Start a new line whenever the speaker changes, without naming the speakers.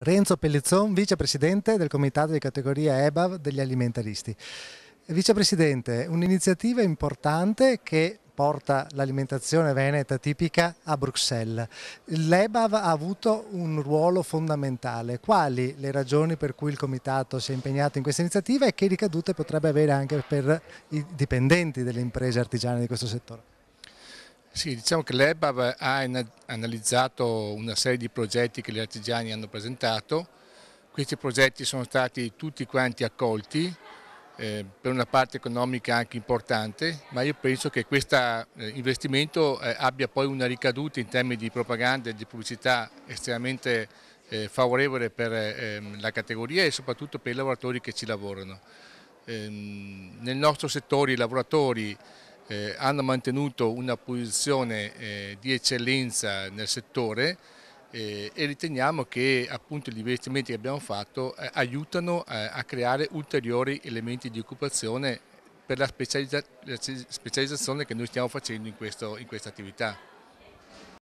Renzo Pellizzon, vicepresidente del comitato di categoria EBAV degli alimentaristi. Vicepresidente, un'iniziativa importante che porta l'alimentazione veneta tipica a Bruxelles. L'EBAV ha avuto un ruolo fondamentale. Quali le ragioni per cui il comitato si è impegnato in questa iniziativa e che ricadute potrebbe avere anche per i dipendenti delle imprese artigiane di questo settore? Sì,
diciamo che l'EBAV ha analizzato una serie di progetti che gli artigiani hanno presentato. Questi progetti sono stati tutti quanti accolti, eh, per una parte economica anche importante, ma io penso che questo eh, investimento eh, abbia poi una ricaduta in termini di propaganda e di pubblicità estremamente eh, favorevole per ehm, la categoria e soprattutto per i lavoratori che ci lavorano. Ehm, nel nostro settore i lavoratori eh, hanno mantenuto una posizione eh, di eccellenza nel settore eh, e riteniamo che appunto gli investimenti che abbiamo fatto eh, aiutano eh, a creare ulteriori elementi di occupazione per la specializzazione che noi stiamo facendo in, questo, in questa attività.